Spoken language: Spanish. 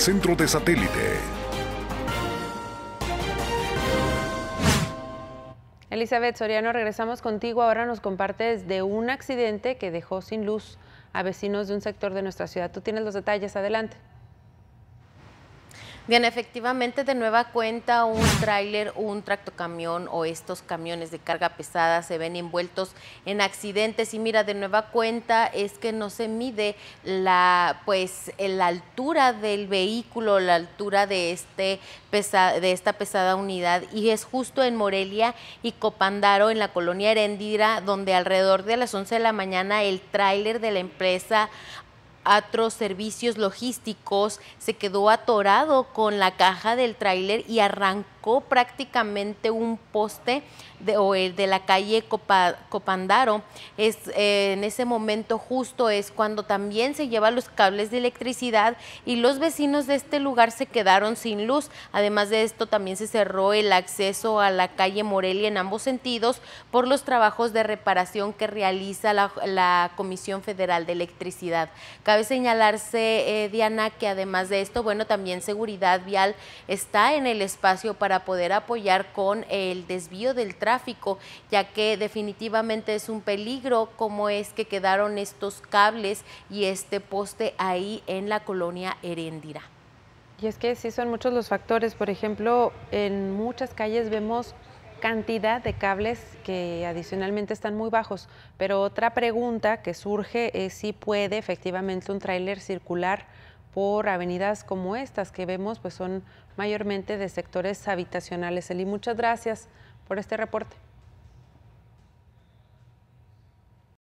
Centro de satélite. Elizabeth Soriano, regresamos contigo. Ahora nos compartes de un accidente que dejó sin luz a vecinos de un sector de nuestra ciudad. Tú tienes los detalles, adelante. Bien, efectivamente, de nueva cuenta, un tráiler, un tractocamión o estos camiones de carga pesada se ven envueltos en accidentes. Y mira, de nueva cuenta es que no se mide la, pues, la altura del vehículo, la altura de, este de esta pesada unidad. Y es justo en Morelia y Copandaro, en la colonia Herendira, donde alrededor de las 11 de la mañana el tráiler de la empresa otros servicios logísticos, se quedó atorado con la caja del tráiler y arrancó prácticamente un poste de, el eh, de la calle Copandaro. Es, eh, en ese momento justo es cuando también se lleva los cables de electricidad y los vecinos de este lugar se quedaron sin luz. Además de esto, también se cerró el acceso a la calle Morelia en ambos sentidos por los trabajos de reparación que realiza la, Comisión Federal de Electricidad. Cabe señalarse, eh, Diana, que además de esto, bueno, también seguridad vial está en el espacio para poder apoyar con el desvío del tráfico, ya que definitivamente es un peligro cómo es que quedaron estos cables y este poste ahí en la colonia Heréndira. Y es que sí son muchos los factores, por ejemplo, en muchas calles vemos cantidad de cables que adicionalmente están muy bajos. Pero otra pregunta que surge es si puede efectivamente un tráiler circular por avenidas como estas que vemos, pues son mayormente de sectores habitacionales. Eli, muchas gracias por este reporte.